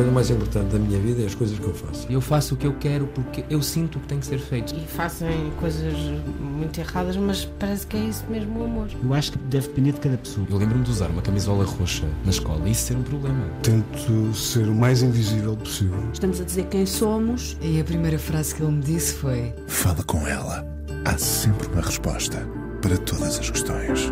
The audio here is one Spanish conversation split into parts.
coisa mais importante da minha vida é as coisas que eu faço. Eu faço o que eu quero porque eu sinto que tem que ser feito. E fazem coisas muito erradas, mas parece que é isso mesmo o amor. Eu acho que deve depender de cada pessoa. Eu lembro-me de usar uma camisola roxa na escola e isso ser um problema. Tento ser o mais invisível possível. Estamos a dizer quem somos. E a primeira frase que ele me disse foi: Fala com ela. Há sempre uma resposta para todas as questões.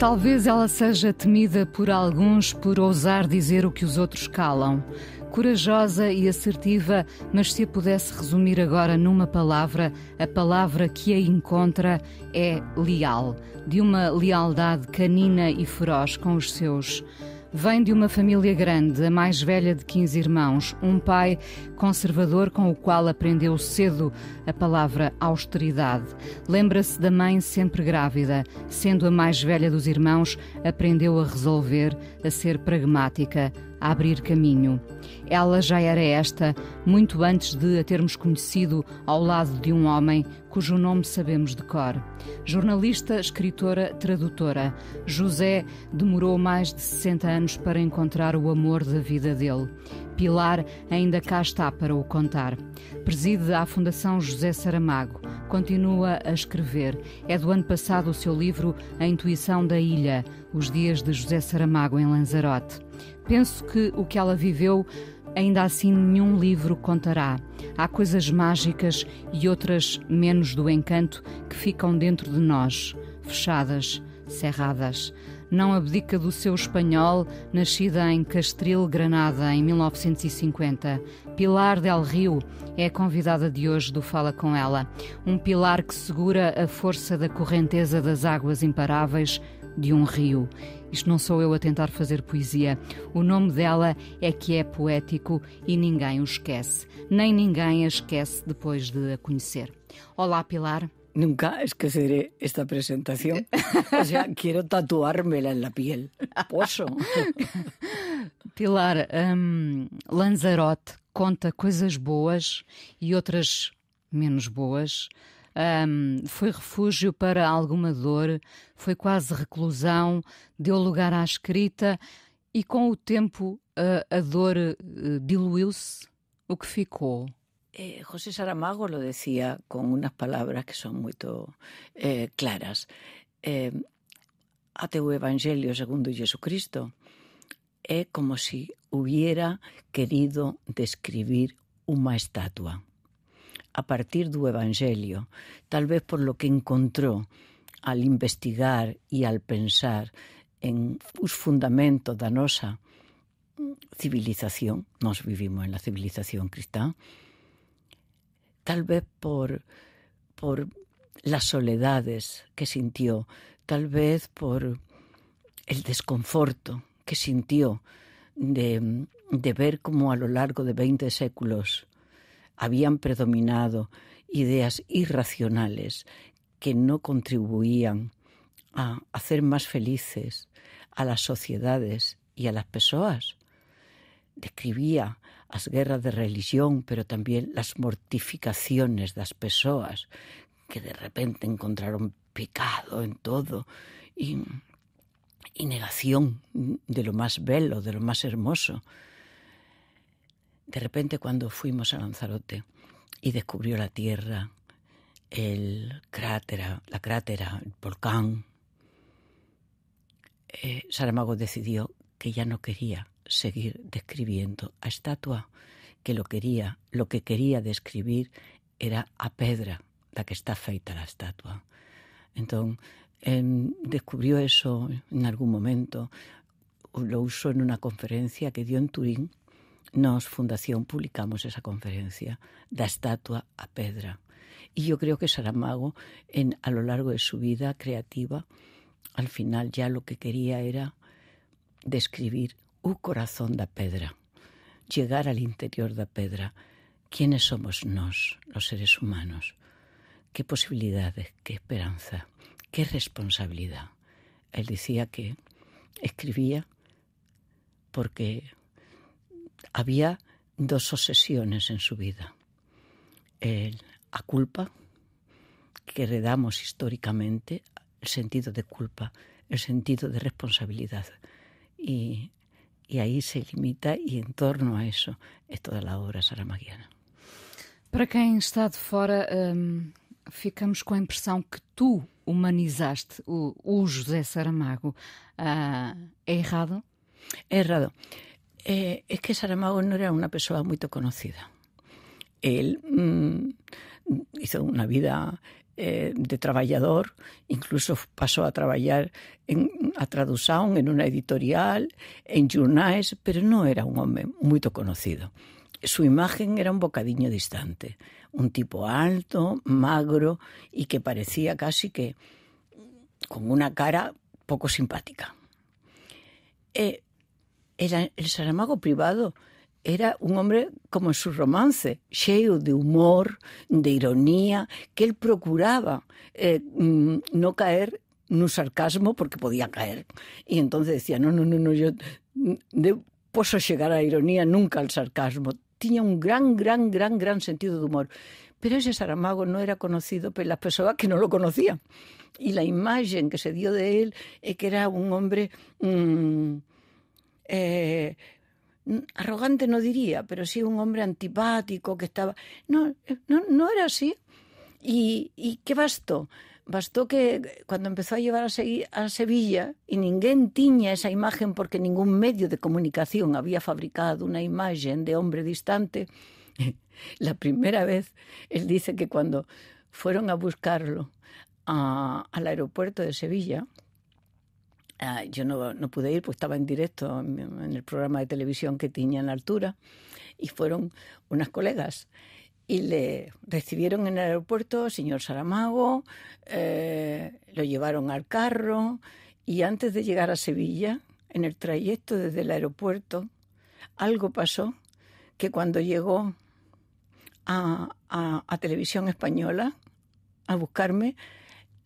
Talvez ela seja temida por alguns por ousar dizer o que os outros calam. Corajosa e assertiva, mas se a pudesse resumir agora numa palavra, a palavra que a encontra é leal, de uma lealdade canina e feroz com os seus. Vem de uma família grande, a mais velha de 15 irmãos, um pai conservador com o qual aprendeu cedo a palavra austeridade. Lembra-se da mãe sempre grávida, sendo a mais velha dos irmãos, aprendeu a resolver, a ser pragmática a abrir caminho. Ela já era esta, muito antes de a termos conhecido ao lado de um homem cujo nome sabemos de cor. Jornalista, escritora, tradutora, José demorou mais de 60 anos para encontrar o amor da vida dele. Pilar ainda cá está para o contar. Preside a Fundação José Saramago, continua a escrever. É do ano passado o seu livro A Intuição da Ilha, Os Dias de José Saramago em Lanzarote. Penso que o que ela viveu ainda assim nenhum livro contará. Há coisas mágicas e outras menos do encanto que ficam dentro de nós, fechadas, cerradas. Não abdica do seu espanhol, nascida em Castril, Granada, em 1950. Pilar Del Rio é a convidada de hoje do Fala Com Ela. Um pilar que segura a força da correnteza das águas imparáveis de um rio isto não sou eu a tentar fazer poesia. O nome dela é que é poético e ninguém o esquece. Nem ninguém a esquece depois de a conhecer. Olá, Pilar. Nunca esqueceré esta apresentação. Quero sea, quiero tatuármela na la piel. Posso? Pilar, um, Lanzarote conta coisas boas e outras menos boas um, foi refúgio para alguma dor, foi quase reclusão, deu lugar à escrita e com o tempo a dor eh, diluiu-se. O que ficou? Eh, José Saramago lo decía con unas palabras que son muy eh, claras. Eh, o Evangelio segundo Jesucristo é como si hubiera querido describir uma estatua. a partir del Evangelio, tal vez por lo que encontró al investigar y al pensar en sus fundamentos da civilización, nos vivimos en la civilización cristã, tal vez por, por las soledades que sintió, tal vez por el desconforto que sintió de, de ver cómo a lo largo de 20 séculos habían predominado ideas irracionales que no contribuían a hacer más felices a las sociedades y a las personas. Describía las guerras de religión, pero también las mortificaciones de las personas que de repente encontraron pecado en todo y, y negación de lo más bello, de lo más hermoso de repente cuando fuimos a Lanzarote y descubrió la Tierra, el cráter, la crátera, el volcán, eh, Saramago decidió que ya no quería seguir describiendo a estatua, que lo quería, lo que quería describir era a pedra, la que está feita la estatua. Entonces, descubrió eso en algún momento, lo usó en una conferencia que dio en Turín nos, Fundación, publicamos esa conferencia da estatua a pedra. Y yo creo que Saramago, en, a lo largo de su vida creativa, al final ya lo que quería era describir un corazón da pedra, llegar al interior de pedra. ¿Quiénes somos nos, los seres humanos? ¿Qué posibilidades, qué esperanza, qué responsabilidad? Él decía que escribía porque había dos obsesiones en su vida. El, a culpa, que heredamos históricamente, el sentido de culpa, el sentido de responsabilidad. Y, ahí se limita y en torno a eso es toda la obra saramaguiana. Para quien está de fuera, ficamos con la impresión que tú humanizaste a José Saramago. ¿Es ah, errado? Es errado. Eh, es que Saramago no era una persona muy conocida. Él mm, hizo una vida eh, de trabajador, incluso pasó a trabajar en, a Traducción, en una editorial, en Journais, pero no era un hombre muy conocido. Su imagen era un bocadillo distante, un tipo alto, magro y que parecía casi que con una cara poco simpática. Eh, el Saramago privado era un hombre como en su romance, lleno de humor, de ironía, que él procuraba eh, mm, no caer en un sarcasmo porque podía caer. Y entonces decía, no, no, no, no, yo no puedo llegar a ironía, nunca al sarcasmo. Tenía un gran, gran, gran, gran sentido de humor. Pero ese Saramago no era conocido por las personas que no lo conocían. Y la imagen que se dio de él es que era un hombre... Mm, eh, arrogante no diría, pero sí un hombre antipático que estaba... No, eh, no, era así. ¿Y, qué bastó? Bastó que cuando empezó a llevar a, Sevilla, y ningún tiña esa imagen porque ningún medio de comunicación había fabricado una imagen de hombre distante, la primera vez él dice que cuando fueron a buscarlo al aeropuerto de Sevilla, Ah, yo no, pude ir, pues estaba en directo en, el programa de televisión que tenía en la altura, y fueron unas colegas. Y le recibieron en el aeropuerto, señor Saramago, eh, lo llevaron al carro, y antes de llegar a Sevilla, en el trayecto desde el aeropuerto, algo pasó que cuando llegó a Televisión Española a buscarme,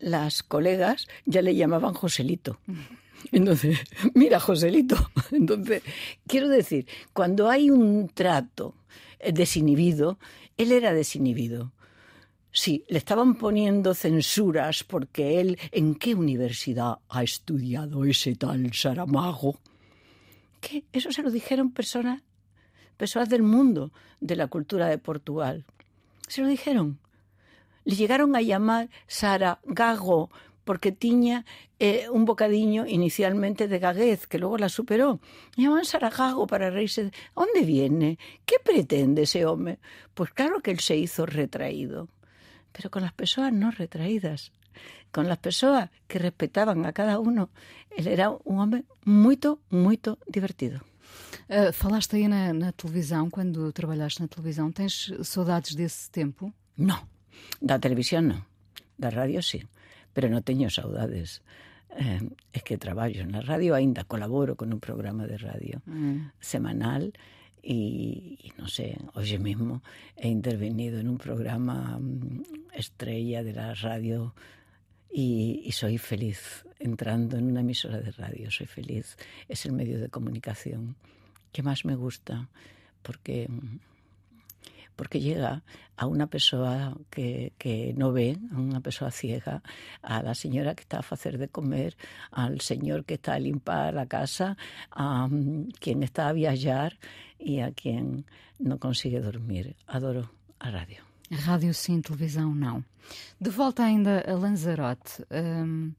las colegas ya le llamaban Joselito. Entonces, mira, Joselito, entonces, quiero decir, cuando hay un trato eh, desinhibido, él era desinhibido. Sí, le estaban poniendo censuras porque él, ¿en qué universidad ha estudiado ese tal Saramago? ¿Qué? Eso se lo dijeron personas, personas del mundo de la cultura de Portugal. Se lo dijeron. Le llegaron a llamar Gago porque tiña eh, un bocadiño inicialmente de gaguez, que luego la superó. Llaman Sarajago para reírse. dónde viene? ¿Qué pretende ese hombre? Pues claro que él se hizo retraído, pero con las personas no retraídas, con las personas que respetaban a cada uno. Él era un hombre muy, muy divertido. la eh, falaste aí na, na, televisão, quando trabalhaste na televisão, tens saudades desse tempo? la da televisão De da radio sí pero no teño saudades. Eh, es que trabajo en la radio, ainda colaboro con un programa de radio mm. semanal y, no sé, hoy mismo he intervenido en un programa mm, estrella de la radio y, soy feliz entrando en una emisora de radio, soy feliz. Es el medio de comunicación que más me gusta porque mm, porque llega a una pessoa que, que no ve, a uma pessoa ciega, a la señora que está a fazer de comer, al señor que está a limpar a casa, a mm, quien está a viajar e a quien não consigue dormir. Adoro a radio. A rádio sim, televisão não. De volta ainda a Lanzarote. Hum,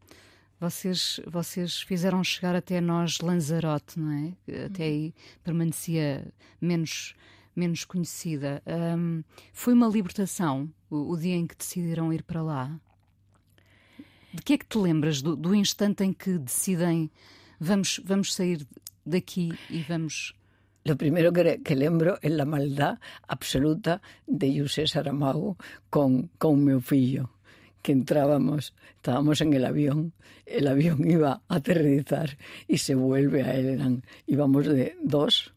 vocês, vocês, fizeram chegar até nós Lanzarote, não é? Até uhum. aí permanecia menos menos conhecida. Um, foi uma libertação o, o, dia em que decidiram ir para lá? De que é que te lembras do, do instante em que decidem vamos, vamos sair daqui e vamos. Lo primero que, que, lembro é a maldade absoluta de José Saramago com o meu filho que entrábamos, estábamos en el avión, el avión iba a aterrizar y se vuelve a él. Íbamos de dos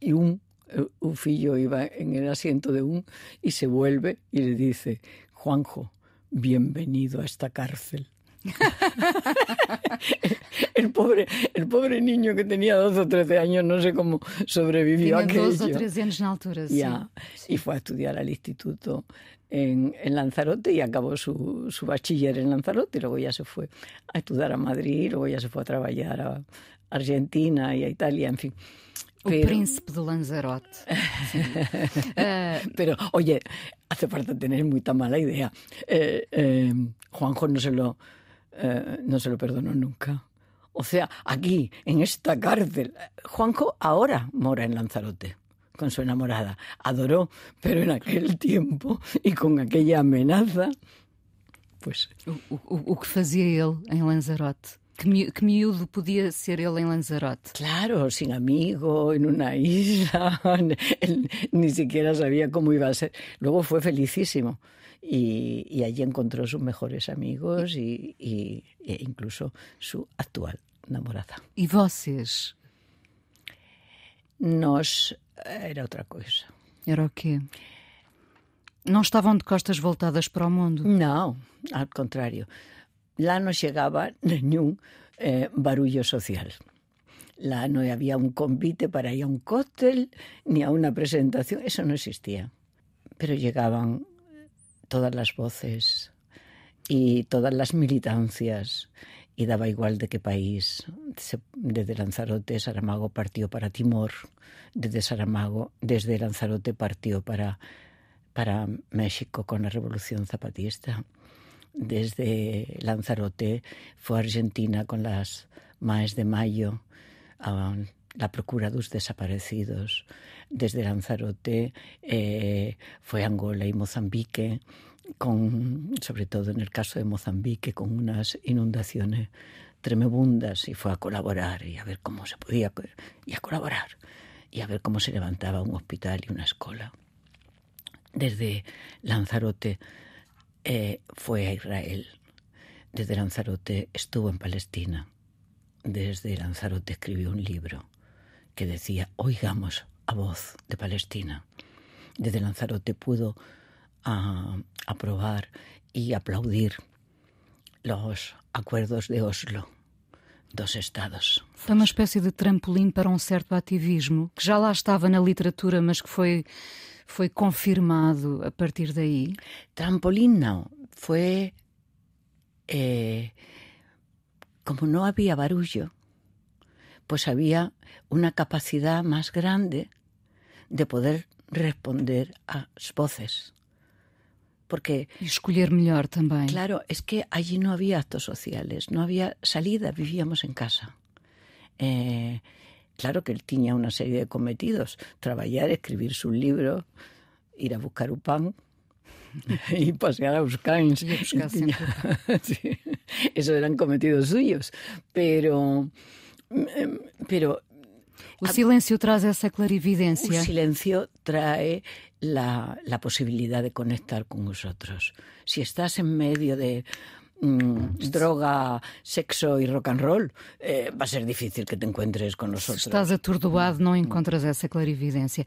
y un Eh, un fillo iba en el asiento de un y se vuelve y le dice, Juanjo, bienvenido a esta cárcel. el, pobre, el pobre niño que tenía 12 o 13 años, no sé cómo sobrevivió a aquello. 12 o 13 Y fue a estudiar al instituto en, en Lanzarote y acabó su, su, bachiller en Lanzarote. Y luego ya se fue a estudiar a Madrid, luego ya se fue a trabajar a Argentina y a Italia, en fin. El príncipe de Lanzarote. Eh, pero, oye, hace falta tener muy tan mala idea. Eh, eh, Juanjo no se, lo, no se lo perdonó nunca. O sea, aquí, en esta cárcel. Juanjo ahora mora en Lanzarote con su enamorada. Adoró, pero en aquel tiempo y con aquella amenaza. Pues. O, hacía que em Lanzarote? Que, mi, que miúdo podia ser ele em Lanzarote? Claro, sem amigo, em uma isla, ni siquiera sabia como ia ser. Luego foi felicíssimo. Y, y, allí encontró sus mejores amigos y, y, e incluso su actual namorada. ¿Y voces? Nos eh, era outra coisa. Era o quê? Não estavam de costas voltadas para o mundo? Não, ao contrário. La no llegaba ningún eh, barullo social. la no había un convite para ir a un cóctel ni a una presentación, eso no existía. Pero llegaban todas las voces y todas las militancias y daba igual de qué país. Desde Lanzarote, Saramago partió para Timor, desde Saramago, desde Lanzarote partió para, para México con la Revolución Zapatista desde Lanzarote, fue a Argentina con las Maes de Mayo a la procura de los desaparecidos. Desde Lanzarote eh, fue a Angola y Mozambique, con, sobre todo en el caso de Mozambique, con unas inundaciones tremebundas y fue a colaborar y a ver cómo se podía y a colaborar y a ver cómo se levantaba un hospital y una escuela. Desde Lanzarote eh, fue a Israel. Desde Lanzarote estuvo en Palestina. Desde Lanzarote escribió un libro que decía, oigamos a voz de Palestina. Desde Lanzarote pudo ah, aprobar y aplaudir los acuerdos de Oslo dos Estados. Foi uma espécie de trampolim para um certo ativismo que já lá estava na literatura, mas que foi, foi confirmado a partir daí? Trampolim não. Foi. Eh, como não havia barulho, pois havia uma capacidade mais grande de poder responder às vozes. porque... Y escoger mejor también. Claro, es que allí no había actos sociales, no había salida, vivíamos en casa. Eh, claro que él tenía una serie de cometidos, trabajar, escribir su libro, ir a buscar un pan, y pasear a buscar sí. Esos eran cometidos suyos. Pero, mm, em, pero O silêncio traz essa clarividencia. o silêncio traz a possibilidade de conectar com os outros Si estás em meio de Mm, droga, sexo y rock and roll, eh, va a ser difícil que te encuentres con nosotros. Se estás atordoado, não mm, encontras mm. essa clarividência.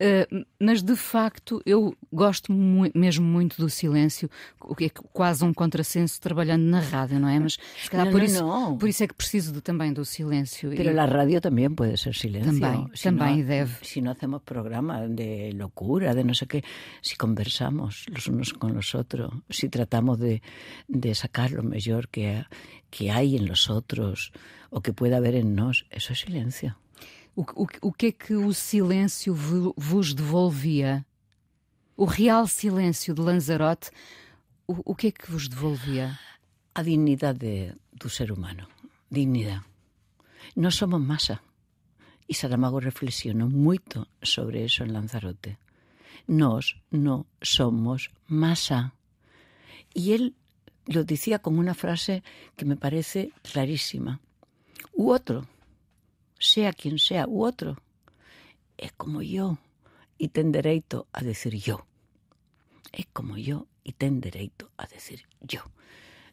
Uh, mas, de facto, eu gosto mu mesmo muito do silêncio, o que é quase um contrassenso trabalhando na rádio, não é? Mas, se calhar, não, por, não, isso, não. por isso é que preciso também do silêncio. Mas e... a rádio também pode ser silêncio. Também, si também deve. Se não hacemos programa de loucura, de não sei o quê, se conversamos os uns com os outros, se tratamos de, de sacar sacar lo mejor que, que hay en los otros o que pueda haber en nós, eso é silêncio. O, o, o que é que o silêncio vos devolvia? O real silêncio de Lanzarote, o, o que é que vos devolvia? A dignidade de, do ser humano. Dignidade. Nós somos massa. E Saramago reflexionou muito sobre isso em Lanzarote. Nós não somos massa. E ele lo decía con una frase que me parece clarísima. U otro, sea quien sea, u otro, es como yo y ten derecho a decir yo. Es como yo y ten derecho a decir yo.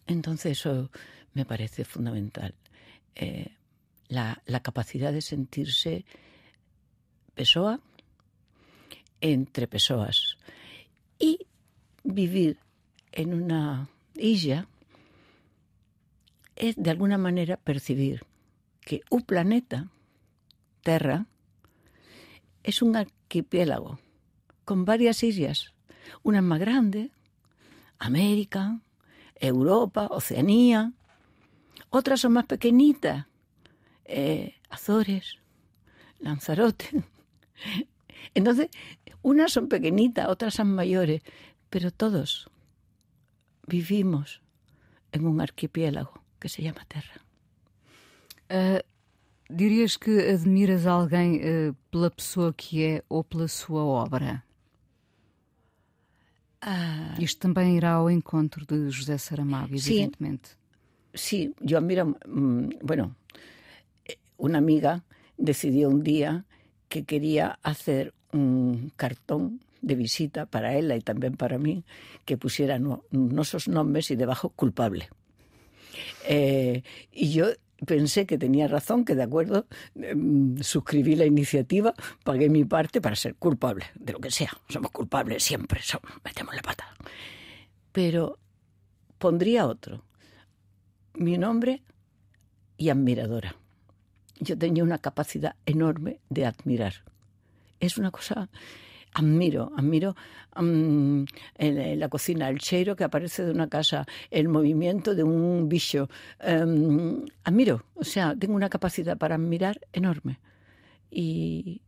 Entonces eso me parece fundamental. Eh, la, la, capacidad de sentirse Pessoa entre personas y vivir en una Isla es de alguna manera percibir que un planeta, Terra, es un archipiélago con varias islas, unas más grandes, América, Europa, Oceanía, otras son más pequeñitas, eh, Azores, Lanzarote. Entonces, unas son pequeñitas, otras son mayores, pero todos vivimos em um arquipélago que se llama Terra. Uh, dirias que admiras alguém uh, pela pessoa que é ou pela sua obra? Uh, Isto também irá ao encontro de José Saramago, evidentemente. Sim, eu admiro, mm, bueno, uma amiga decidiu um dia que queria fazer um cartão. de visita para ella y también para mí que pusiera nuestros nombres y debajo culpable. Eh, y yo pensé que tenía razón, que de acuerdo, em, suscribí la iniciativa, pagué mi parte para ser culpable, de lo que sea. Somos culpables siempre, somos, metemos la pata. Pero pondría otro, mi nombre y admiradora. Yo tenía una capacidad enorme de admirar. Es una cosa admiro, admiro mm, la cocina, el cheiro que aparece de una casa, el movimiento de un bicho. Em, admiro, o sea, tengo una capacidad para admirar enorme. Y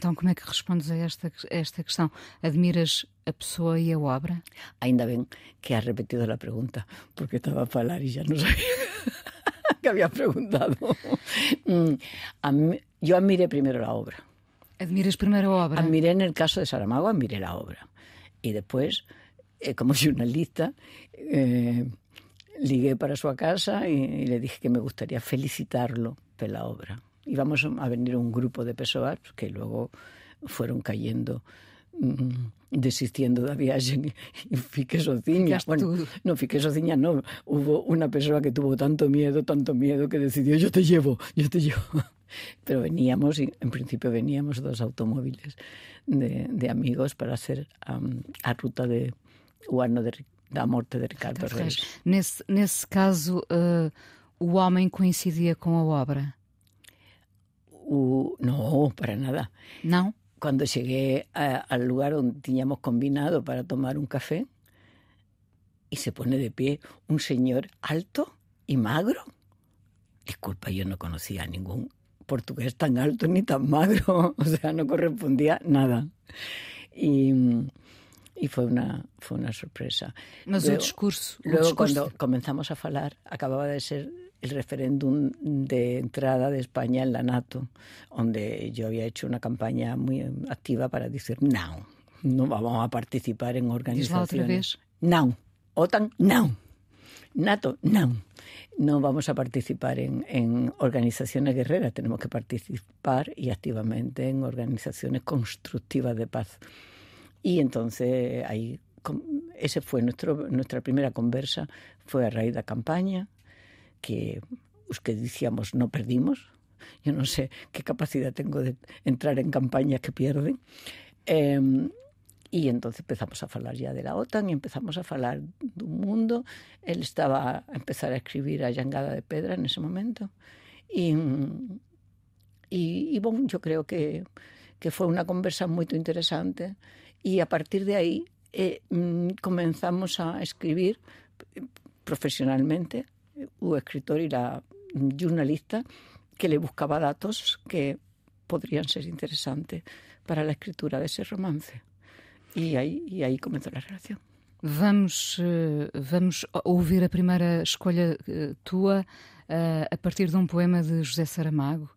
cómo como que respondes a esta, cuestión? esta Admiras a pessoa y e a obra? Ainda bem que has repetido la pregunta, porque estaba a hablar y e ya no sabía que había preguntado. Yo mm, admiré primero la obra. Admires primero obra. Admiré en el caso de Saramago, admiré la obra. Y después, eh, como jornalista, eh, ligué para su casa y, le dije que me gustaría felicitarlo por la obra. Íbamos a venir un grupo de personas que luego fueron cayendo mm, desistiendo de viaje y fiques ociña. Bueno, no, fiques no. Hubo una persona que tuvo tanto miedo, tanto miedo, que decidió, yo te llevo, yo te llevo. Pero veníamos, en principio veníamos dos automóviles de, amigos para hacer la a ruta de año de, la muerte de Ricardo Reyes. ¿En ese caso, el eh, hombre coincidía con la obra? no, para nada. ¿No? Cuando llegué al lugar donde teníamos combinado para tomar un café, y e se pone de pie un señor alto y e magro. Disculpa, yo no conocía a ningún portugués tan alto ni tan magro, o sea, no correspondía nada. Y, fue una, una sorpresa. luego, discurso... cuando comenzamos a hablar, acababa de ser el referéndum de entrada de España en la NATO, donde yo había hecho una campaña muy activa para decir, no, no vamos a participar en organizaciones. No. OTAN, no nato, no. No vamos a participar en, organizaciones guerreras, tenemos que participar y activamente en organizaciones constructivas de paz. Y entonces ahí ese fue nuestra primera conversa, fue a raíz de la campaña, que, pues, que decíamos no perdimos. Yo no sé qué capacidad tengo de entrar en campañas que pierden. Em, y entonces empezamos a hablar ya de la OTAN y empezamos a de un mundo. Él estaba a empezar a escribir a Yangada de Pedra en ese momento. Y yo creo que, que una unha conversa muy interesante Y a partir de ahí eh, mm, comenzamos a escribir eh, profesionalmente un escritor y la jornalista que le buscaba datos que podrían ser interesantes para la escritura de ese romance. E aí, e aí começou a relação. Vamos, eh, vamos ouvir a primeira escolha eh, tua eh, a partir de um poema de José Saramago,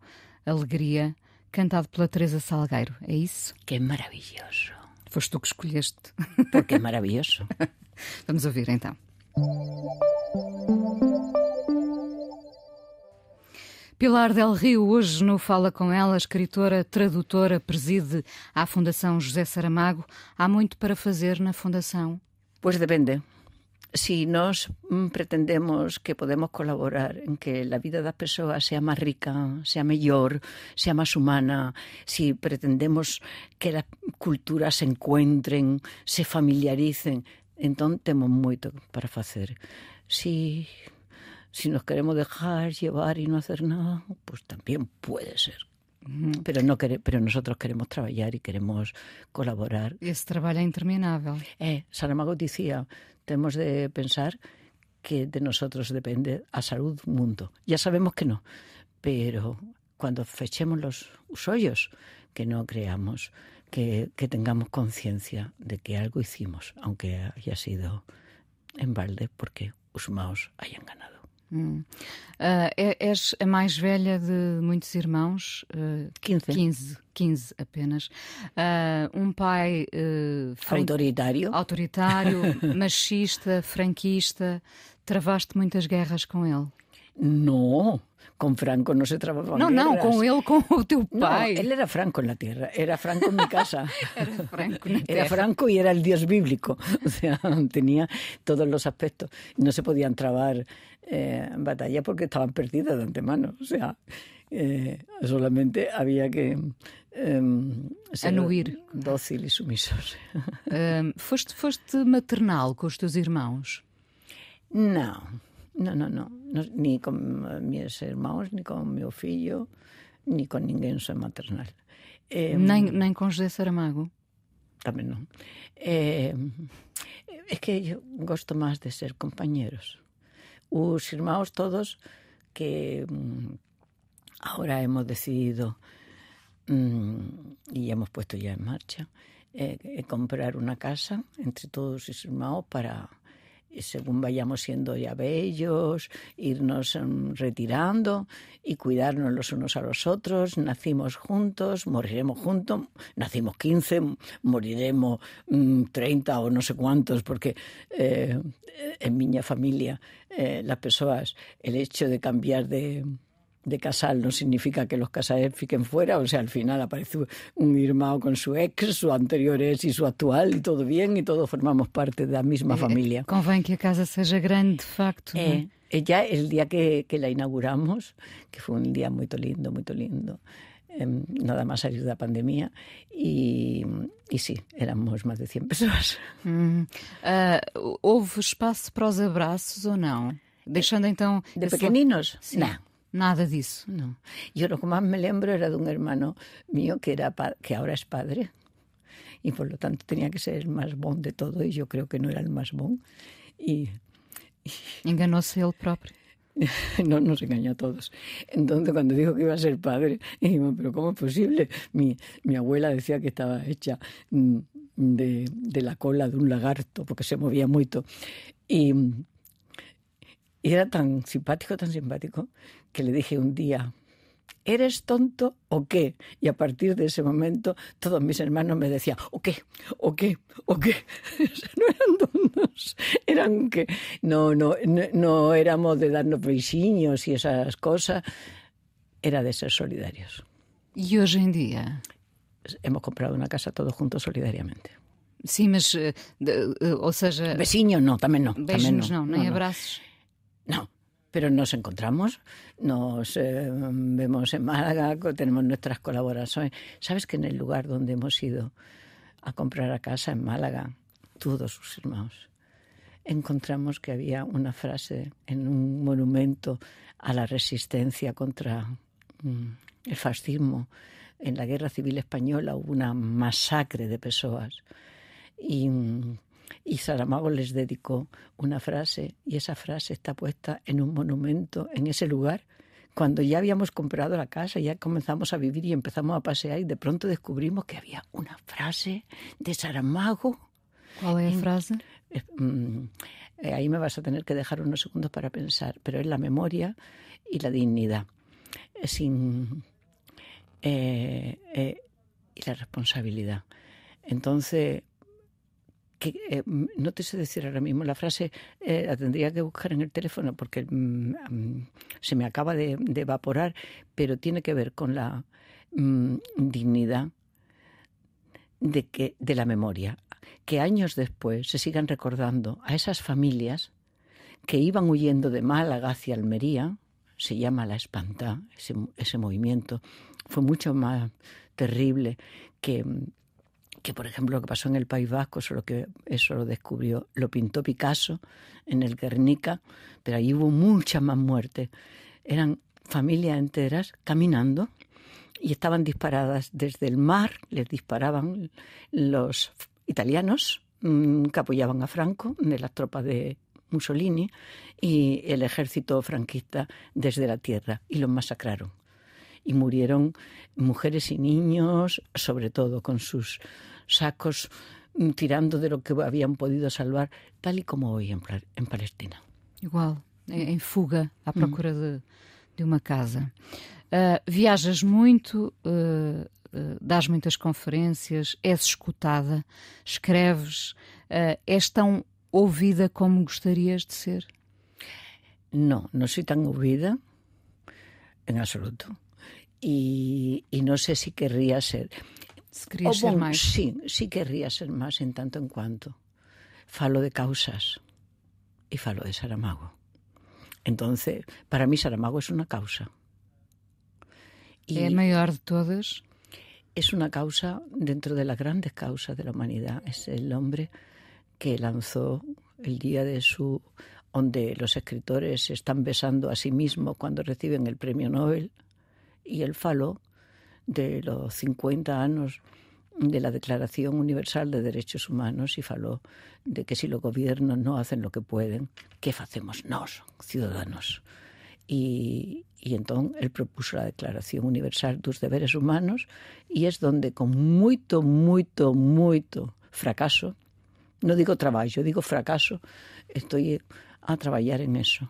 Alegria, cantado pela Teresa Salgueiro, é isso? Que é maravilhoso. Foste tu que escolheste. Porque é maravilhoso. vamos ouvir então. Pilar Del Rio, hoje no Fala Com Ela, escritora, tradutora, preside a Fundação José Saramago. Há muito para fazer na Fundação? Pois depende. Se nós mm, pretendemos que podemos colaborar em que a vida das pessoas seja mais rica, seja melhor, seja mais humana, se pretendemos que as culturas se encontrem, se familiarizem, então temos muito para fazer. Si Si nos queremos dejar llevar y no hacer nada, pues también puede ser. Pero, no pero nosotros queremos trabajar y queremos colaborar. Y es trabajo interminable. Eh, Saramago decía, tenemos de pensar que de nosotros depende a salud mundo. Ya sabemos que no, pero cuando fechemos los hoyos, que no creamos, que, tengamos conciencia de que algo hicimos, aunque haya sido en balde, porque maos hayan ganado. Uh, és a mais velha de muitos irmãos? Uh, 15. 15. 15 apenas. Uh, um pai. Uh, Autoritário. Autoritário, machista, franquista. Travaste muitas guerras com ele? Não, com Franco não se travava Não, guerras. não, com ele, com o teu pai. Não, ele era Franco na terra, era Franco na casa. era Franco na terra. Era Franco e era o Deus bíblico. O sea, tinha todos os aspectos. Não se podiam travar eh, batalla porque estaban perdidas de antemano. O sea, eh, solamente había que eh, ser Anuir. dócil e sumiso. Uh, foste, foste maternal com os teus irmãos? Não, não, não, não. Nem com meus irmãos, nem com meu filho, nem com ninguém sou maternal. Eh, nem, nem com José Saramago? Também não. é que eu gosto mais de ser companheiros. os todos que mm, ahora hemos decidido mm, y hemos puesto ya en marcha eh, eh, comprar una casa entre todos y hermanos para según vayamos siendo ya bellos, irnos mm, retirando y cuidarnos los unos a los otros. Nacimos juntos, moriremos juntos, nacimos 15, moriremos 30 mm, o no sé cuántos, porque eh, en mi familia eh, las personas, el hecho de cambiar de de Casal no significa que los Casales fiquen fuera, o sea, al final aparece un Irmão con su ex, su anterior ex y su actual, y todo bien, y todos formamos parte de la misma eh, familia. Convén que a casa seja grande, de facto. É? Eh, ¿no? Eh, ya el día que, que, la inauguramos, que fue un día muy lindo, muy lindo, eh, nada más salió la pandemia, y, y sí, éramos más de 100 personas. Mm. Uhum. Uh, eh, ¿Houve espacio para los abrazos o no? Eh, Deixando então. De esse... pequeninos? Sim. Não, Nada disso, não. Yo lo que más me lembro era de un hermano mío que, era, que ahora es padre y por lo tanto tenía que ser el más bon de todo y yo creo que no era el más bon. Y, Enganóse él propio. no nos engañó a todos. Entonces, cuando dijo que iba a ser padre, dijimos, pero ¿cómo es posible? Mi, mi abuela decía que estaba hecha mm, de, de, la cola de un lagarto, porque se movía mucho. y era tan simpático, tan simpático, que le dije un día, ¿eres tonto o qué? Y a partir de ese momento todos mis hermanos me decían, ¿o qué? ¿O qué? ¿O qué? no eran tontos, eran que no, no, no, éramos de darnos besiños y esas cosas, era de ser solidarios. ¿Y hoy en día? Hemos comprado una casa todos juntos solidariamente. Sí, pero, o sea... Besiños no, también no. não. no, também abrazos no pero nos encontramos, nos eh, vemos en Málaga, tenemos nuestras colaboraciones. ¿Sabes que en el lugar donde hemos ido a comprar a casa en Málaga, todos sus hermanos, encontramos que había una frase en un monumento a la resistencia contra mm, el fascismo. En la Guerra Civil Española hubo una masacre de personas y mm, y Saramago les dedicó una frase y esa frase está puesta en un monumento en ese lugar. Cuando ya habíamos comprado la casa, ya comenzamos a vivir y empezamos a pasear y de pronto descubrimos que había una frase de Saramago. ¿Cuál es la frase? Mm, eh, ahí me vas a tener que dejar unos segundos para pensar, pero es la memoria y la dignidad. Sin, eh, eh, y la responsabilidad. Entonces, que eh, no te sé decir ahora mismo la frase, eh, la tendría que buscar en el teléfono porque mm, se me acaba de, evaporar, pero tiene que ver con la mm, dignidad de, que, de la memoria. Que años después se sigan recordando a esas familias que iban huyendo de Málaga hacia Almería, se llama La Espanta, ese movimiento, fue mucho más terrible que mm, que por ejemplo lo que pasó en el País Vasco, eso lo, que, eso lo descubrió, lo pintó Picasso en el Guernica, pero ahí hubo muchas más muertes. Eran familias enteras caminando y estaban disparadas desde el mar, les disparaban los italianos mm, que apoyaban a Franco, de las tropas de Mussolini, y el ejército franquista desde la tierra, y los masacraron. Y murieron mujeres y niños, sobre todo con sus sacos mm, tirando de lo que habían podido salvar, tal y como hoy en, en Palestina. Igual, em fuga à hum. procura hum. de, de, uma casa. Uh, viajas muito, uh, uh, dás muitas conferências, és escutada, escreves, és tão ouvida como gostarias de ser? Não, não sou tão ouvida, em absoluto. E, e não sei se querria ser. Oh, sí, sí querría ser más en tanto en cuanto. Falo de causas y e falo de Saramago. Entonces, para mí Saramago es una causa. Y el mayor de todos? Es una causa dentro de las grandes causas de la humanidad. Es el hombre que lanzó el día de su donde los escritores están besando a sí mismos cuando reciben el premio Nobel y el falo de los 50 años de la Declaración Universal de Derechos Humanos y falou de que si los gobiernos no hacen lo que pueden, ¿qué hacemos nosotros, ciudadanos? Y, entonces él propuso la Declaración Universal de los Deberes Humanos y es donde con mucho, mucho, mucho fracaso, no digo trabajo, digo fracaso, estoy a trabajar en eso.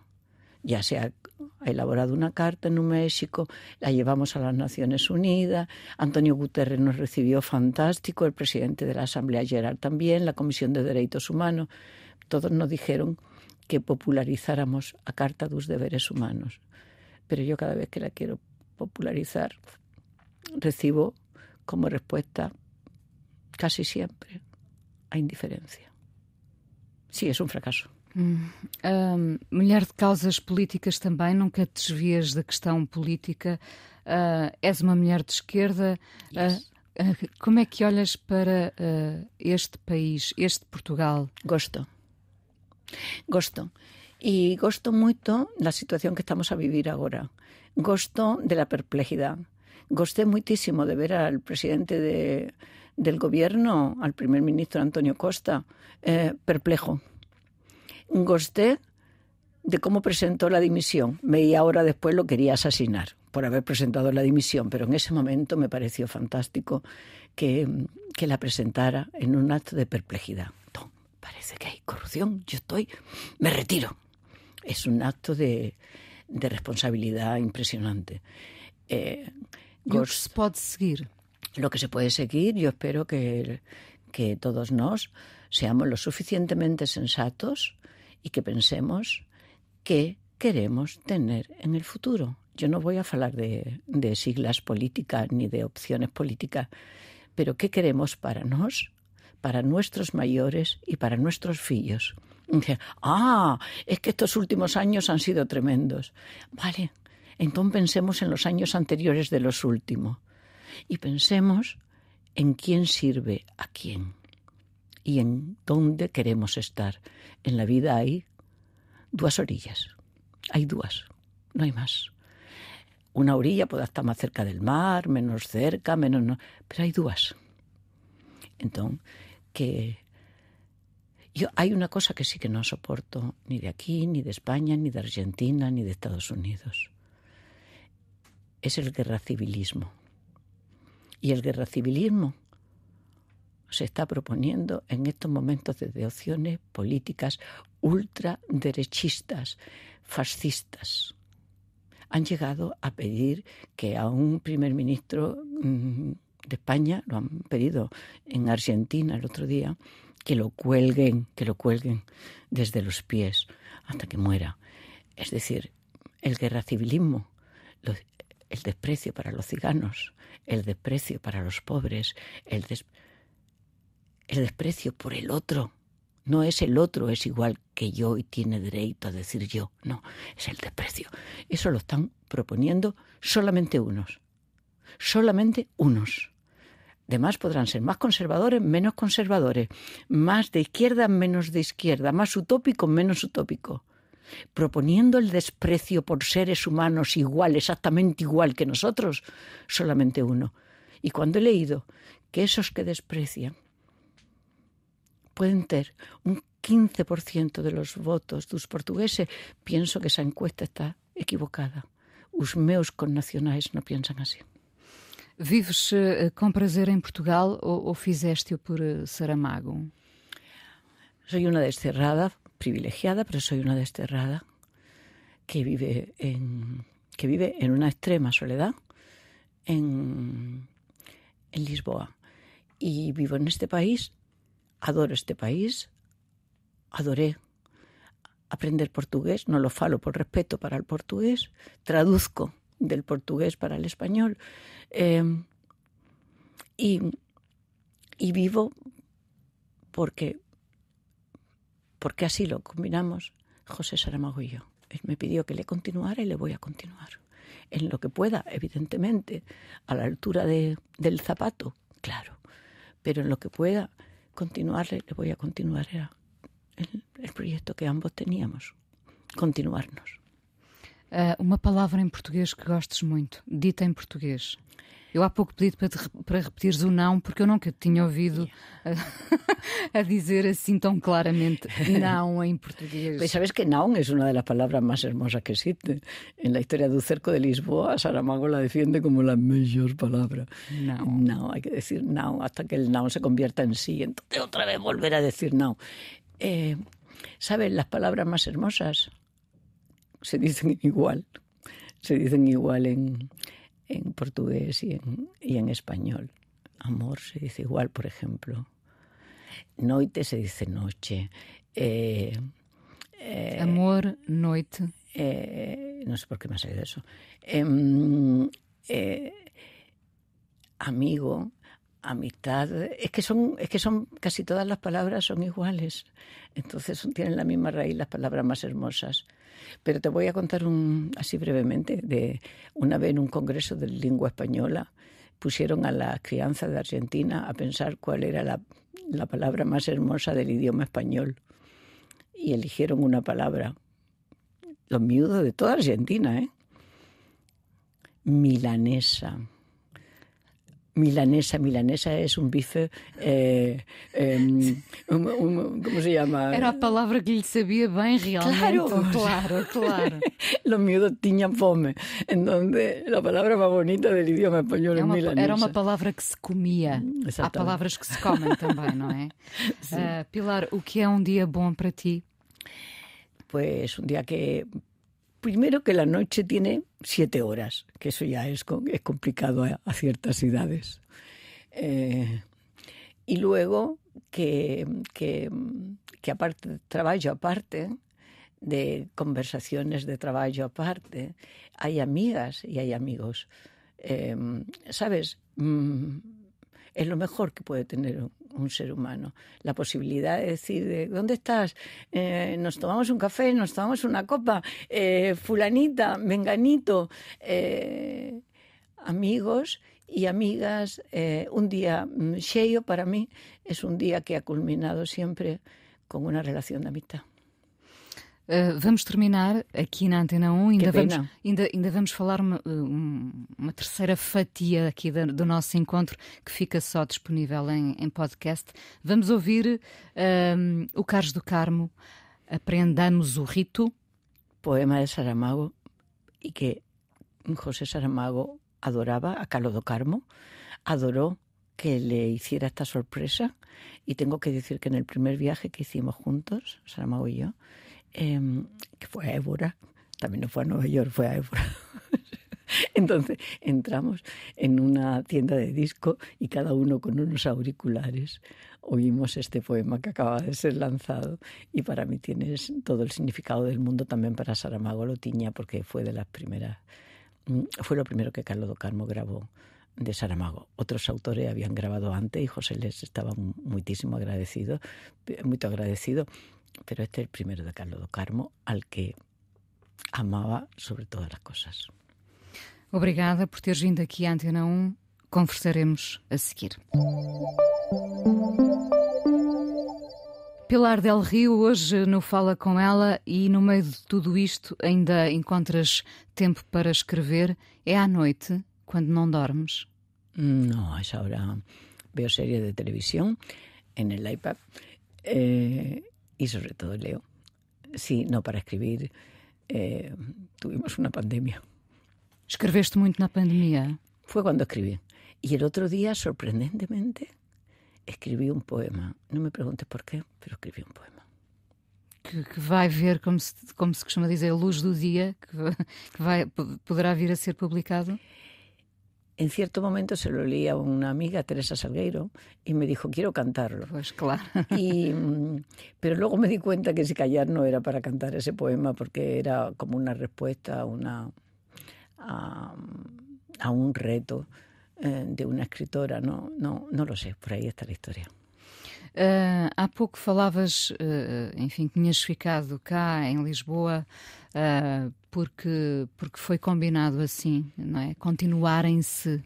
Ya sea ha elaborado una carta en un México, la llevamos a las Naciones Unidas, Antonio Guterres nos recibió fantástico, el presidente de la Asamblea Gerard también, la Comisión de Derechos Humanos, todos nos dijeron que popularizáramos a Carta de los Deberes Humanos. Pero yo cada vez que la quiero popularizar, recibo como respuesta casi siempre a indiferencia. Sí, es un fracaso. Hum, mulher de causas políticas también, nunca te desvias la cuestión política. Uh, és uma de esquerda. ¿cómo es que olhas para este país, este Portugal? Gosto. Gosto. Y e gosto mucho la situación que estamos a vivir ahora. Gosto de la perplejidad. Gosté muchísimo de ver al presidente del gobierno, al primer ministro Antonio Costa, eh, perplejo. Gosté de cómo presentó la dimisión. Media hora después lo quería asesinar por haber presentado la dimisión, pero en ese momento me pareció fantástico que, la presentara en un acto de perplejidad. parece que hay corrupción, yo estoy, me retiro. Es un acto de, responsabilidad impresionante. Eh, puede seguir. Lo que se puede seguir, yo espero que todos nos seamos lo suficientemente sensatos y que pensemos qué queremos tener en el futuro. Yo no voy a hablar de, siglas políticas ni de opciones políticas, pero qué queremos para nos, para nuestros mayores y para nuestros hijos. Ah, es que estos últimos años han sido tremendos. Vale, entonces pensemos en los años anteriores de los últimos y pensemos en quién sirve a quién y en dónde queremos estar. En la vida hay dos orillas, hay dos, no hay más. Una orilla puede estar más cerca del mar, menos cerca, menos pero hay dos. Entonces, que yo hay una cosa que sí que no soporto ni de aquí, ni de España, ni de Argentina, ni de Estados Unidos. Es el guerra civilismo. Y el guerra civilismo se está proponiendo en estos momentos de opciones políticas ultraderechistas, fascistas. Han llegado a pedir que a un primer ministro mm, de España, lo han pedido en Argentina el otro día, que lo cuelguen, que lo cuelguen desde los pies hasta que muera. Es decir, el guerra civilismo, el desprecio para los ciganos, el desprecio para los pobres, el desprecio el desprecio por el otro. No es el otro, es igual que yo y tiene derecho a decir yo. No, es el desprecio. Eso lo están proponiendo solamente unos. Solamente unos. Además podrán ser más conservadores, menos conservadores, más de izquierda, menos de izquierda, más utópico, menos utópico. Proponiendo el desprecio por seres humanos igual, exactamente igual que nosotros, solamente uno. Y cuando he leído que esos que desprecian pueden tener un 15% de los votos de los portugueses, pienso que esa encuesta está equivocada. Los meus connacionales no piensan así. Vives eh, con placer en em Portugal o o fizeste por eh, Saramago? Soy una desterrada, privilegiada, pero soy una desterrada que vive en, que vive en una extrema soledad en Lisboa. Y vivo en este país adoro este país, adoré aprender portugués, no lo falo por respeto para el portugués, traduzco del portugués para el español em, y, vivo porque, porque así lo combinamos José Saramago y yo. Él me pidió que le continuara y le voy a continuar. En lo que pueda, evidentemente, a la altura del zapato, claro, pero en lo que pueda, Continuar, le voy a continuar era el, el proyecto que ambos teníamos, continuarnos. Uh, uma palavra em português que gostes muito, dita em português. Eu há poco pedi para, repetir para repetires porque eu nunca te tinha oído a, decir dizer tan claramente não en em portugués. sabes que não es una de las palabras más hermosas que existe? En em la historia del cerco de Lisboa, Saramago la defiende como la mejor palabra. No. No, hay que decir no hasta que el no se convierta en sí. Entonces otra vez volver a decir no. Eh, ¿Sabes las palabras más hermosas? Se dicen igual. Se dicen igual en, en portugués y en, español. Amor se dice igual, por ejemplo. Noite se dice noche. Eh, eh, Amor, noite. Eh, no sé por qué me ha salido eso. Em, amigo, amistad. Es que, son, es que son casi todas las palabras son iguales. Entonces tienen la misma raíz las palabras más hermosas. Pero te voy a contar un, así brevemente de una vez en un congreso de lengua española pusieron a las crianzas de Argentina a pensar cuál era la, la palabra más hermosa del idioma español y eligieron una palabra. Los miudos de toda Argentina, ¿eh? Milanesa. milanesa. Milanesa es un bife. Eh, eh, um, um, como se chama? Era a palavra que lhe sabia bem, realmente. Claro, claro, claro. Los miúdos tinham fome. Entonces, a palavra mais bonita do idioma espanhol é, é milanesa. Era uma palavra que se comia. Há palavras que se comem também, não é? Uh, Pilar, o que é um dia bom para ti? Pues um dia que Primero que la noche tiene siete horas, que eso ya es, complicado a, ciertas edades. Eh, y luego que, que, que aparte, trabajo aparte, de conversaciones de trabajo aparte, hay amigas y hay amigos. Eh, ¿Sabes? Mm, es lo mejor que puede tener un ser humano. La posibilidad de decir, ¿dónde estás? Eh, nos tomamos un café, nos tomamos una copa, eh, fulanita, menganito, eh, amigos y amigas. un día, mm, Sheyo para mí es un día que ha culminado siempre con una relación de amistad. Eh, vamos terminar aqui na Antena 1. Ainda, vamos, ainda, ainda vamos, falar uma, eh, uma, terceira fatia aqui do, do nosso encontro que fica só disponível em, em podcast. Vamos ouvir um, ehm, o Carlos do Carmo, Aprendamos o Rito. Poema de Saramago e que José Saramago adorava a Carlos do Carmo, adorou que le hiciera esta sorpresa y tengo que decir que en el primer viaje que hicimos juntos, Saramago y yo, Em, que fue a Évora, también no fue a Nueva York, fue a Évora. Entonces entramos en una tienda de disco y cada uno con unos auriculares oímos este poema que acaba de ser lanzado y para mí tiene todo el significado del mundo también para Saramago lo Lotiña porque fue de las primeras, mm, fue lo primero que Carlos Carmo grabó de Saramago. Otros autores habían grabado antes y José les estaba muitísimo agradecido, muy agradecido Pero este es el primero de Carlos do Carmo, al que amava sobre todas as coisas. Obrigada por teres vindo aqui à Antena 1. Conversaremos a seguir. Pilar Del Rio, hoje no Fala Com Ela, e no meio de tudo isto ainda encontras tempo para escrever. É à noite, quando não dormes? Não, a essa hora veo série de televisão em el iPad. Eh, y sobre todo leo. Sí, no para escribir. Eh, tuvimos una pandemia. ¿Escribiste mucho en la pandemia? Fue cuando escribí. Y el otro día, sorprendentemente, escribí un poema. No me preguntes por qué, pero escribí un poema. Que, que, vai ver, como se, como se costuma dizer, a luz do dia, que, que vai, poderá vir a ser publicado? en cierto momento se lo leí a una amiga, Teresa Salgueiro, y me dijo, quiero cantarlo. Pues claro. Y, mm, pero luego me di cuenta que si callar no era para cantar ese poema, porque era como una respuesta a, una, a un reto eh, de una escritora. No, no, no lo sé, por ahí está la historia. Uh, há pouco falavas, uh, enfim, que tinhas ficado cá em Lisboa uh, porque, porque foi combinado assim, não é? Continuarem-se.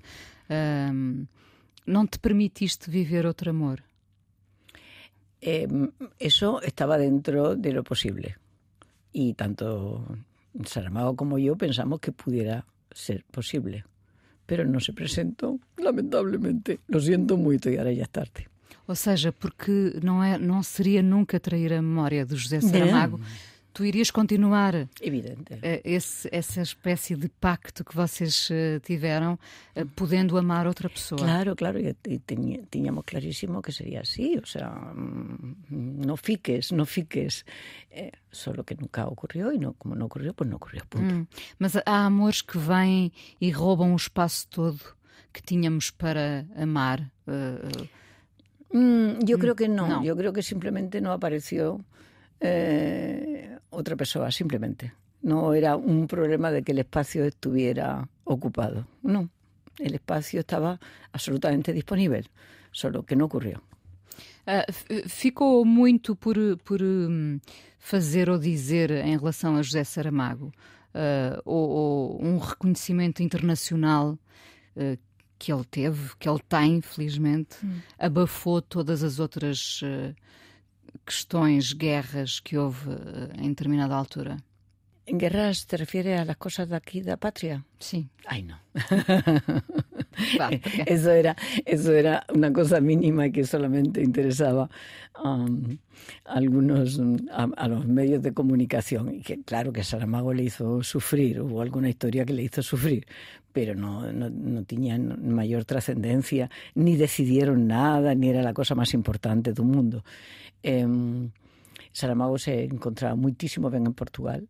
não te permitiste viver outro amor? Eh, eso estaba dentro de lo posible. Y tanto Saramago como yo pensamos que pudiera ser posible. Pero no se presentó, lamentablemente. Lo siento mucho y ahora ya es tarde. Ou seja, porque não, é, não seria nunca trair a memória do José Saramago. Não. Tu irias continuar Evidente. Eh, esse, essa espécie de pacto que vocês eh, tiveram, eh, podendo amar outra pessoa? Claro, claro, e tínhamos claríssimo que seria assim, ou seja, mm, não fiques, não fiques. É, só que nunca ocorreu e não, como não ocorreu, pois não ocorreu, ponto. Hum, mas há amores que vêm e roubam o espaço todo que tínhamos para amar. Uh, Mm, yo mm, creo que no. Yo creo que simplemente no apareció eh, otra persona, simplemente. No era un problema de que el espacio estuviera ocupado. No. El espacio estaba absolutamente disponible, solo que no ocurrió. Ah, ¿Ficó mucho por, por o fazer ou dizer em a José Saramago, ah, o un um reconocimiento internacional que... Ah, que ele teve, que ele tem, felizmente, hum. abafou todas as outras eh, questões, guerras que houve eh, em determinada altura. Em guerras te refere a las cosas de aquí, da patria? Sim. Ai, não. eso, era, eso era una cosa mínima que solamente interesaba a, algunos, a, a, los medios de comunicación. Y que claro que Saramago le hizo sufrir, hubo alguna historia que le hizo sufrir, pero no, no, no tenían mayor trascendencia, ni decidieron nada, ni era la cosa más importante del mundo. Eh, Saramago se encontraba muchísimo bien en Portugal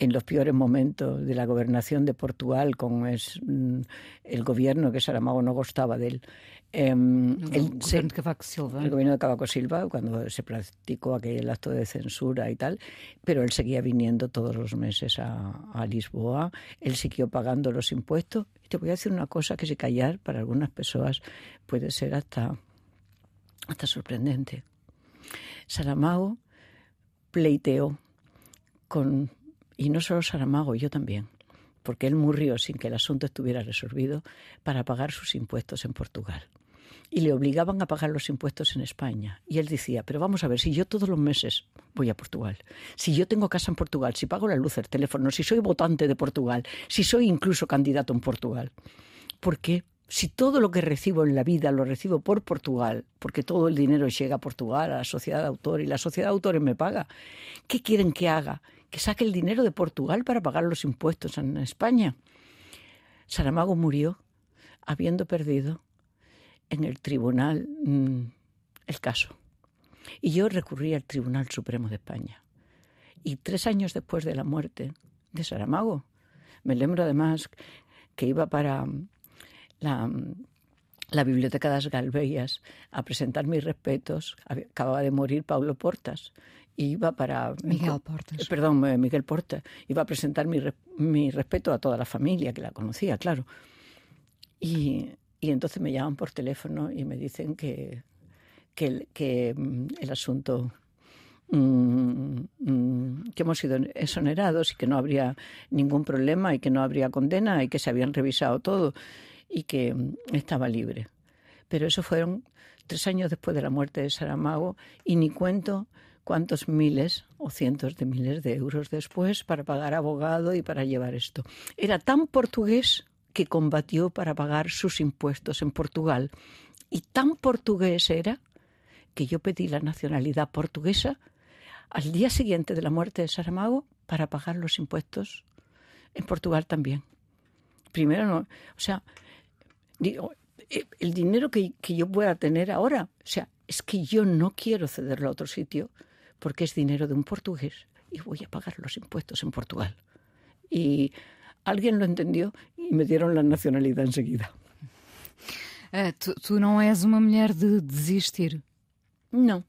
en los peores momentos de la gobernación de Portugal con mm, el gobierno que Saramago no gustaba de él. Em, el, gobierno de Cavaco Silva. El gobierno de Cavaco Silva, cuando se practicó aquel acto de censura y tal, pero él seguía viniendo todos los meses a, Lisboa, él siguió pagando los impuestos. Y te voy a decir una cosa que si callar para algunas personas puede ser hasta, hasta sorprendente. Saramago pleiteó con y no solo Saramago, yo también, porque él murió sin que el asunto estuviera resolvido para pagar sus impuestos en Portugal. Y le obligaban a pagar los impuestos en España. Y él decía, pero vamos a ver, si yo todos los meses voy a Portugal, si yo tengo casa en Portugal, si pago la luz, el teléfono, si soy votante de Portugal, si soy incluso candidato en Portugal, ¿por qué si todo lo que recibo en la vida lo recibo por Portugal, porque todo el dinero llega a Portugal, a la sociedad de autores, y la sociedad de autores me paga, ¿qué quieren que haga? que saque el dinero de Portugal para pagar los impuestos en España. Saramago murió habiendo perdido en el tribunal mm, el caso. Y yo recurrí al Tribunal Supremo de España. Y tres años después de la muerte de Saramago, me lembro además que iba para mm, mm, la, Biblioteca de las Galveyas a presentar mis respetos. Acababa de morir Pablo Portas iba para... Miguel Portas. Eh, perdón, eh, Miguel Portas. Iba a presentar mi, respeto a toda la familia que la conocía, claro. Y, entonces me llaman por teléfono y me dicen que, mm, el asunto mm, mm, que hemos sido exonerados y que no habría ningún problema y que no habría condena y que se habían revisado todo y que estaba libre. Pero eso fueron tres años después de la muerte de Saramago y ni cuento ¿Cuántos miles o cientos de miles de euros después para pagar abogado y para llevar esto. Era tan portugués que combatió para pagar sus impuestos en Portugal y tan portugués era que yo pedí la nacionalidad portuguesa al día siguiente de la muerte de Saramago para pagar los impuestos en Portugal también. Primero no, o sea, eh, el dinero que, que yo pueda tener ahora, o sea, es que yo no quiero cederlo a otro sitio porque es dinero de un portugués y voy a pagar los impuestos en Portugal. Y alguien lo entendió y me dieron la nacionalidad enseguida. Eh, ¿Tú no eres una mujer de desistir? No,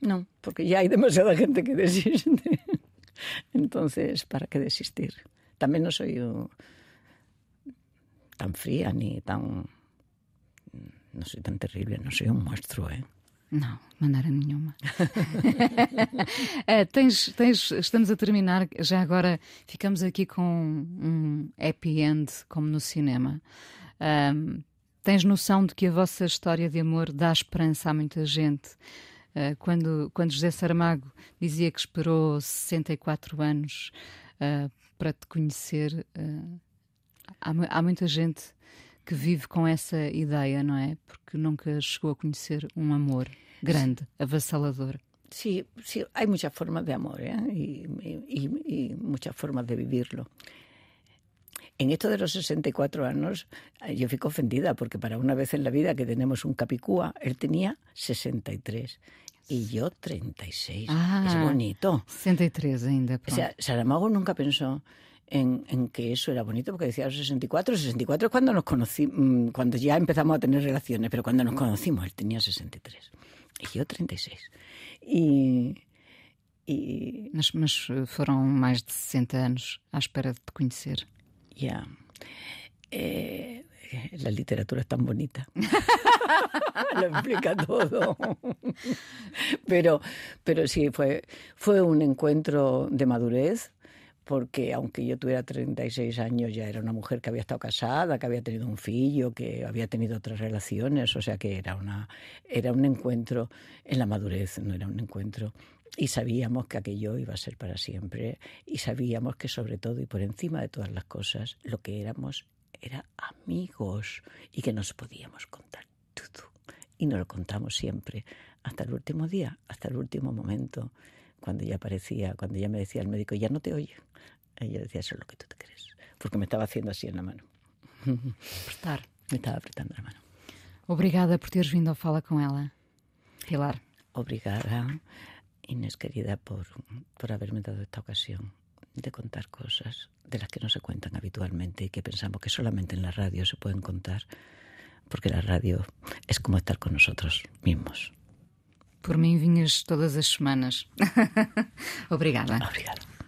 no. porque ya hay demasiada gente que desiste. Entonces, ¿para qué desistir? También no soy uh, tan fría ni tan... No soy tan terrible, no soy un monstruo, ¿eh? Não, maneira nenhuma. Eh, tens, tens, estamos a terminar, já agora ficamos aqui com um happy end, como no cinema. tens noção de que a vossa história de amor dá esperança a muita gente? Uh, quando, quando José Saramago dizia que esperou 64 anos uh, para te conhecer, uh, há, há muita gente que vive com essa ideia, não é? Porque nunca chegou a conhecer um amor grande, avassalador. Sí, sí, há muchas formas de amor ¿eh? E y, formas de vivirlo. En esto de los 64 años, eh, yo fico ofendida porque para una vez en la vida que tenemos un capicúa, él tenía 63 y yo 36. Ah, es bonito. 63 ainda. Pronto. O sea, Saramago nunca pensó en, que eso era bonito, porque decía 64, 64 es cuando nos conocimos, mm, cuando ya empezamos a tener relaciones, pero cuando nos conocimos él tenía 63 y yo 36. y y Mas, mas de 60 años a espera de te ya eh, la literatura es tan bonita. Lo explica todo. pero, pero sí, fue, fue un encuentro de madurez porque aunque yo tuviera 36 años ya era una mujer que había estado casada, que había tenido un hijo, que había tenido otras relaciones, o sea que era, una, era un encuentro en la madurez, no era un encuentro. Y sabíamos que aquello iba a ser para siempre y sabíamos que sobre todo y por encima de todas las cosas lo que éramos era amigos y que nos podíamos contar todo. Y nos lo contamos siempre, hasta el último día, hasta el último momento cuando ya aparecía, cuando ya me decía el médico, ya no te oye. Ella decía, eso es lo que tú te crees. Porque me estaba haciendo así en la mano. Apretar. me estaba apretando la mano. Obrigada por teres vindo a Fala con Ela, Pilar. Obrigada, Inés querida, por, por haberme dado esta ocasión de contar cosas de las que no se cuentan habitualmente y que pensamos que solamente en la radio se pueden contar, porque la radio es como estar con nosotros mismos. Por mim vinhas todas as semanas. Obrigada. Obrigada.